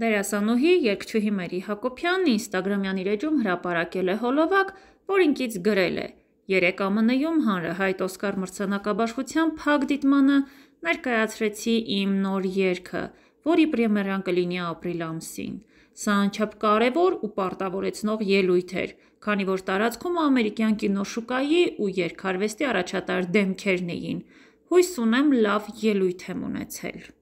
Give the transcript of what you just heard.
Դերասանուհի, երգչուհի Մերի Հակոբյանն ինստագրամյան իր էջում հրապարակել է հոլովակ, որին կից գրել է. «Երեկ ԱՄՆ-ում հանրահայտ Օսկար մրցանակաբաշխության փակ դիտմանը ներկայացրեցի իմ նոր երգը, որի պրեմիերան կլինի ապրիլ ամսին։ Սա անչափ կարևոր ու պարտավորեցնող ելույթ էր, քանի որ տարածքում ու ամերիկյան կինոշուկայի ու երգարվեստի առաջատար դեմքերն էին։ Հույս ունեմ լավ ելույթ եմ ունեցել»։